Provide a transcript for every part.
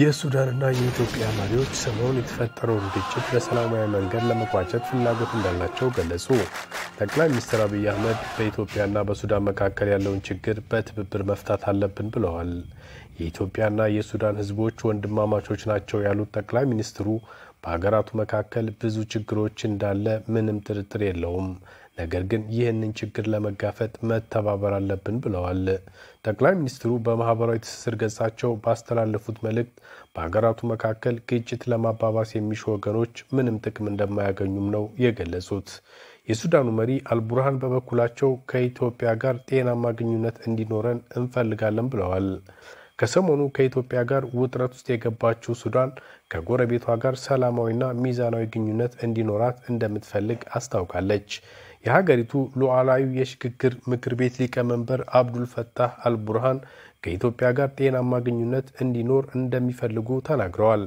የሱዳንና የኢትዮጵያ መሪዎች ሰሞኑን የተፈጠረውን ግጭት በሰላማዊ መንገድ ለመቋጨት ፍላጎት እንዳላቸው ገለጹ። ጠቅላይ ሚኒስትር አብይ አህመድ በኢትዮጵያና በሱዳን መካከል ያለውን ችግር በትብብር መፍታት አለብን ብለዋል። የኢትዮጵያና የሱዳን ሕዝቦች ወንድማማቾች ናቸው ያሉት ጠቅላይ ሚኒስትሩ በሀገራቱ መካከል ብዙ ችግሮች እንዳለ ምንም ጥርጥር የለውም ነገር ግን ይህንን ችግር ለመጋፈጥ መተባበር አለብን ብለዋል። ጠቅላይ ሚኒስትሩ በማህበራዊ ትስስር ገጻቸው ባስተላለፉት መልእክት በሀገራቱ መካከል ግጭት ለማባባስ የሚሹ ወገኖች ምንም ጥቅም እንደማያገኙም ነው የገለጹት። የሱዳኑ መሪ አልቡርሃን በበኩላቸው ከኢትዮጵያ ጋር ጤናማ ግንኙነት እንዲኖረን እንፈልጋለን ብለዋል። ከሰሞኑ ከኢትዮጵያ ጋር ውጥረት ውስጥ የገባችው ሱዳን ከጎረቤቷ ጋር ሰላማዊና ሚዛናዊ ግንኙነት እንዲኖራት እንደምትፈልግ አስታውቃለች። የሀገሪቱ ሉዓላዊ የሽግግር ምክር ቤት ሊቀመንበር አብዱል ፈታህ አልቡርሃን ከኢትዮጵያ ጋር ጤናማ ግንኙነት እንዲኖር እንደሚፈልጉ ተናግረዋል።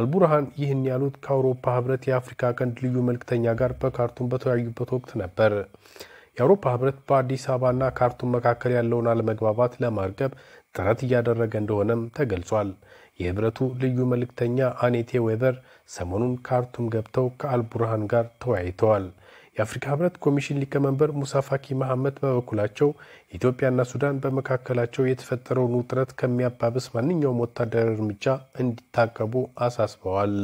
አልቡርሃን ይህን ያሉት ከአውሮፓ ህብረት የአፍሪካ ቀንድ ልዩ መልክተኛ ጋር በካርቱም በተወያዩበት ወቅት ነበር። የአውሮፓ ህብረት በአዲስ አበባና ካርቱም መካከል ያለውን አለመግባባት ለማርገብ ጥረት እያደረገ እንደሆነም ተገልጿል። የህብረቱ ልዩ መልእክተኛ አኔቴ ዌዘር ሰሞኑን ካርቱም ገብተው ከአልቡርሃን ጋር ተወያይተዋል። የአፍሪካ ህብረት ኮሚሽን ሊቀመንበር ሙሳ ፋኪ መሐመድ በበኩላቸው ኢትዮጵያና ሱዳን በመካከላቸው የተፈጠረውን ውጥረት ከሚያባብስ ማንኛውም ወታደራዊ እርምጃ እንዲታቀቡ አሳስበዋል።